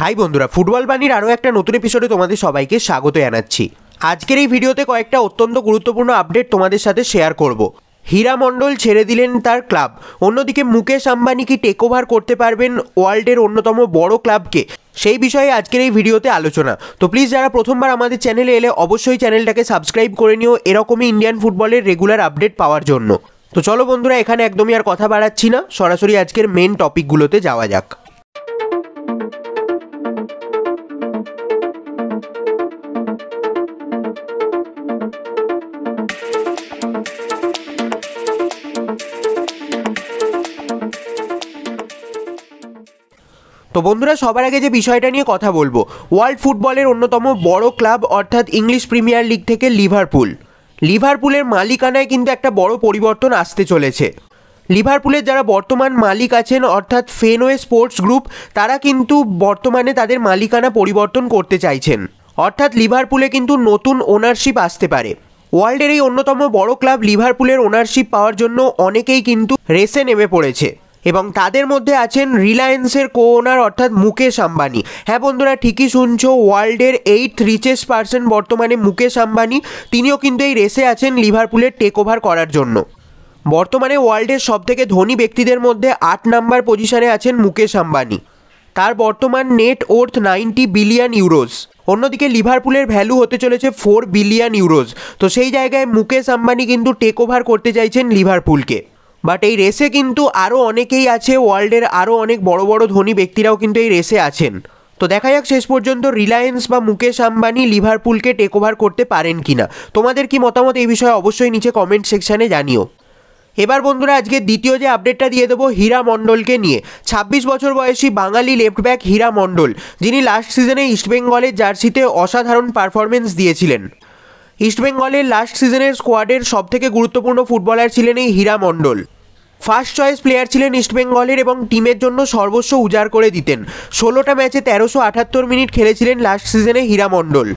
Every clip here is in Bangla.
হাই বন্ধুরা ফুটবল বাণীর আরও একটা নতুন এপিসোডে তোমাদের সবাইকে স্বাগত জানাচ্ছি আজকের এই ভিডিওতে কয়েকটা অত্যন্ত গুরুত্বপূর্ণ আপডেট তোমাদের সাথে শেয়ার করব হীরা মণ্ডল ছেড়ে দিলেন তার ক্লাব অন্যদিকে মুকেশ আম্বানি কি টেক ওভার করতে পারবেন ওয়ার্ল্ডের অন্যতম বড় ক্লাবকে সেই বিষয়ে আজকের এই ভিডিওতে আলোচনা তো প্লিজ যারা প্রথমবার আমাদের চ্যানেলে এলে অবশ্যই চ্যানেলটাকে সাবস্ক্রাইব করে নিও এরকমই ইন্ডিয়ান ফুটবলের রেগুলার আপডেট পাওয়ার জন্য তো চলো বন্ধুরা এখানে একদমই আর কথা বাড়াচ্ছি না সরাসরি আজকের মেন টপিকগুলোতে যাওয়া যাক তো বন্ধুরা সবার আগে যে বিষয়টা নিয়ে কথা বলবো ওয়ার্ল্ড ফুটবলের অন্যতম বড় ক্লাব অর্থাৎ ইংলিশ প্রিমিয়ার লিগ থেকে লিভারপুল লিভারপুলের মালিকানায় কিন্তু একটা বড় পরিবর্তন আসতে চলেছে লিভারপুলের যারা বর্তমান মালিক আছেন অর্থাৎ ফেনওয়ে স্পোর্টস গ্রুপ তারা কিন্তু বর্তমানে তাদের মালিকানা পরিবর্তন করতে চাইছেন অর্থাৎ লিভারপুলে কিন্তু নতুন ওনারশিপ আসতে পারে ওয়ার্ল্ডের এই অন্যতম বড় ক্লাব লিভারপুলের ওনারশিপ পাওয়ার জন্য অনেকেই কিন্তু রেসে নেমে পড়েছে এবং তাদের মধ্যে আছেন রিলায়েন্সের কো ওনার অর্থাৎ মুকেশ আম্বানি হ্যাঁ বন্ধুরা ঠিকই শুনছো ওয়ার্ল্ডের এইট রিচেস্ট পার্সন বর্তমানে মুকেশ আম্বানি তিনিও কিন্তু এই রেসে আছেন লিভারপুলের টেক ওভার করার জন্য বর্তমানে ওয়ার্ল্ডের সব থেকে ধনী ব্যক্তিদের মধ্যে আট নাম্বার পজিশনে আছেন মুকেশ আম্বানি তার বর্তমান net worth ninety billion euros অন্যদিকে লিভারপুলের ভ্যালু হতে চলেছে ফোর বিলিয়ন ইউরোজ তো সেই জায়গায় মুকেশ আম্বানি কিন্তু টেক ওভার করতে চাইছেন লিভারপুলকে বাট এই রেসে কিন্তু আরও অনেকেই আছে ওয়ার্ল্ডের আরও অনেক বড় বড় ধনী ব্যক্তিরাও কিন্তু এই রেসে আছেন তো দেখা যাক শেষ পর্যন্ত রিলায়েন্স বা মুকেশ আম্বানি লিভারপুলকে টেক ওভার করতে পারেন কি না তোমাদের কি মতামত এই বিষয়ে অবশ্যই নিচে কমেন্ট সেকশানে জানিও এবার বন্ধুরা আজকে দ্বিতীয় যে আপডেটটা দিয়ে দেবো হীরা মণ্ডলকে নিয়ে ২৬ বছর বয়সী বাঙালি লেফট ব্যাক হীরা মণ্ডল যিনি লাস্ট সিজনে ইস্টবেঙ্গলের জার্সিতে অসাধারণ পারফরমেন্স দিয়েছিলেন ইস্টবেঙ্গলের লাস্ট সিজনের স্কোয়াডের সবথেকে গুরুত্বপূর্ণ ফুটবলার ছিলেন এই Hira Mondal first choice player ছিলেন ইস্টবেঙ্গলের এবং টিমের জন্য সর্বস্ব উজাড় করে দিতেন ষোলোটা ম্যাচে তেরোশো আটাত্তর মিনিট খেলেছিলেন লাস্ট সিজনে হীরা মণ্ডল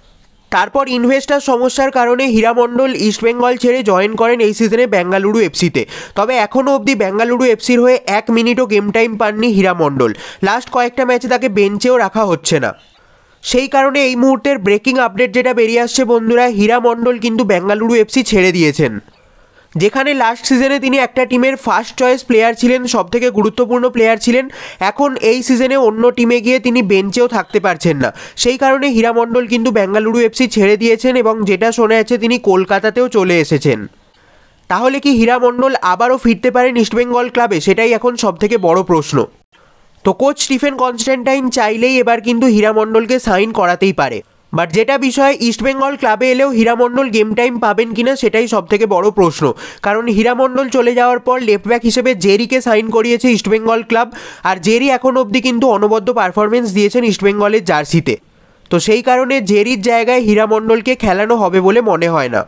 তারপর ইনভেস্টার সমস্যার কারণে হীরামণ্ডল ইস্টবেঙ্গল ছেড়ে জয়েন করেন এই সিজনে বেঙ্গালুরু এফসিতে তবে এখনও অবধি বেঙ্গালুরু এফসির হয়ে এক মিনিটও গেম টাইম পাননি হীরামণ্ডল লাস্ট কয়েকটা ম্যাচে তাকে বেঞ্চেও রাখা হচ্ছে না সেই কারণে এই মুহূর্তের ব্রেকিং আপডেট যেটা বেরিয়ে আসছে বন্ধুরা হীরা মণ্ডল কিন্তু বেঙ্গালুরু এফসি ছেড়ে দিয়েছেন যেখানে লাস্ট সিজনে তিনি একটা টিমের ফার্স্ট চয়েস প্লেয়ার ছিলেন সব থেকে গুরুত্বপূর্ণ প্লেয়ার ছিলেন এখন এই সিজনে অন্য টিমে গিয়ে তিনি বেঞ্চেও থাকতে পারছেন না সেই কারণে হীরামণ্ডল কিন্তু বেঙ্গালুরু এফসি ছেড়ে দিয়েছেন এবং যেটা শোনা যাচ্ছে তিনি কলকাতাতেও চলে এসেছেন তাহলে কি হীরা মণ্ডল আবারও ফিরতে পারেন ইস্টবেঙ্গল ক্লাবে সেটাই এখন সব থেকে বড় প্রশ্ন তো কোচ স্টিফেন কনস্ট্যান্টাইন চাইলেই এবার কিন্তু হীরা মণ্ডলকে সাইন করাতেই পারে বাট যেটা বিষয়ে ইস্টবেঙ্গল ক্লাবে এলেও হীরামণ্ডল গেম টাইম পাবেন কিনা সেটাই সব থেকে বড় প্রশ্ন কারণ হীরামণ্ডল চলে যাওয়ার পর লেফট ব্যাক হিসেবে জেরিকে সাইন করিয়েছে ইস্টবেঙ্গল ক্লাব আর জেরি এখন অবধি কিন্তু অনবদ্য পারফরমেন্স দিয়েছেন ইস্টবেঙ্গলের জার্সিতে তো সেই কারণে জেরির জায়গায় হীরামণ্ডলকে খেলানো হবে বলে মনে হয় না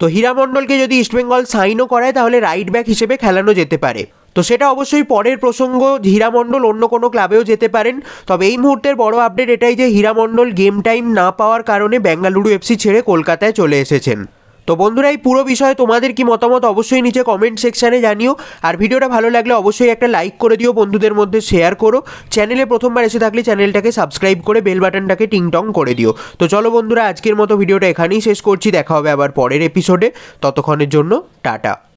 তো হীরামণ্ডলকে যদি ইস্টবেঙ্গল সাইনও করায় তাহলে রাইট ব্যাক হিসেবে খেলানো যেতে পারে তো সেটা অবশ্যই পরের প্রসঙ্গ হীরামণ্ডল অন্য কোনো ক্লাবেও যেতে পারেন তবে এই মুহূর্তের বড় আপডেট এটাই যে হীরামণ্ডল গেম টাইম না পাওয়ার কারণে বেঙ্গালুরু এফসি ছেড়ে কলকাতায় চলে এসেছেন তো বন্ধুরা এই পুরো বিষয়ে তোমাদের কি মতামত অবশ্যই নিচে কমেন্ট সেকশানে জানিও আর ভিডিওটা ভালো লাগলে অবশ্যই একটা লাইক করে দিও বন্ধুদের মধ্যে শেয়ার করো চ্যানেলে প্রথমবার এসে থাকলে চ্যানেলটাকে সাবস্ক্রাইব করে বেল বাটনটাকে টিংটং করে দিও তো চলো বন্ধুরা আজকের মতো ভিডিওটা এখানেই শেষ করছি দেখা হবে আবার পরের এপিসোডে ততক্ষণের জন্য টাটা